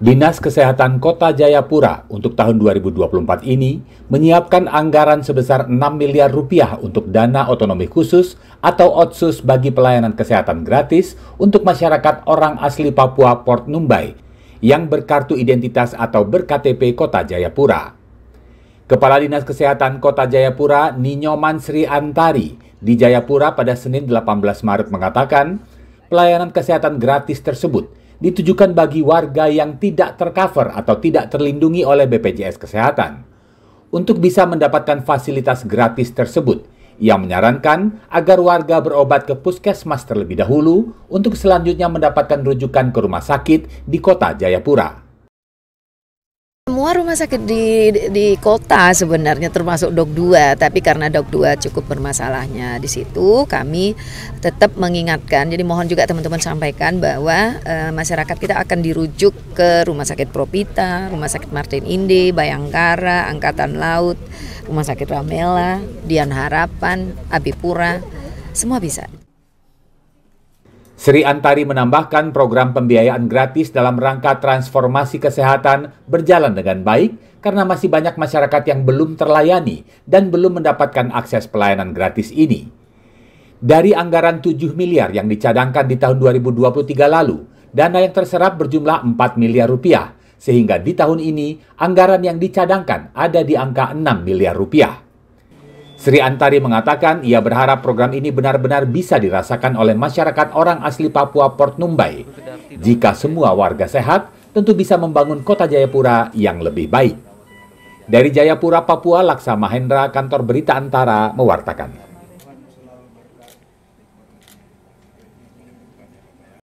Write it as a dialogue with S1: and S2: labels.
S1: Dinas Kesehatan Kota Jayapura untuk tahun 2024 ini menyiapkan anggaran sebesar 6 miliar rupiah untuk dana otonomi khusus atau otsus bagi pelayanan kesehatan gratis untuk masyarakat orang asli Papua Port Numbai yang berkartu identitas atau berKTP Kota Jayapura. Kepala Dinas Kesehatan Kota Jayapura Ninyoman Sri Antari di Jayapura pada Senin 18 Maret mengatakan, pelayanan kesehatan gratis tersebut ditujukan bagi warga yang tidak tercover atau tidak terlindungi oleh BPJS Kesehatan. Untuk bisa mendapatkan fasilitas gratis tersebut, ia menyarankan agar warga berobat ke puskesmas terlebih dahulu untuk selanjutnya mendapatkan rujukan ke rumah sakit di kota Jayapura
S2: semua rumah sakit di, di, kota sebenarnya termasuk dok 2 tapi karena dok 2 cukup bermasalahnya di situ kami tetap mengingatkan jadi mohon juga teman-teman sampaikan bahwa e, masyarakat kita akan dirujuk ke rumah sakit Propita, rumah sakit Martin Inde, Bayangkara, Angkatan Laut, rumah sakit Ramela, Dian Harapan, Abipura, semua bisa.
S1: Sri Antari menambahkan program pembiayaan gratis dalam rangka transformasi kesehatan berjalan dengan baik karena masih banyak masyarakat yang belum terlayani dan belum mendapatkan akses pelayanan gratis ini. Dari anggaran 7 miliar yang dicadangkan di tahun 2023 lalu, dana yang terserap berjumlah 4 miliar rupiah, sehingga di tahun ini anggaran yang dicadangkan ada di angka 6 miliar rupiah. Sri Antari mengatakan ia berharap program ini benar-benar bisa dirasakan oleh masyarakat orang asli Papua Port Numbai. Jika semua warga sehat, tentu bisa membangun kota Jayapura yang lebih baik. Dari Jayapura, Papua, Laksa Mahendra, kantor berita Antara, mewartakan.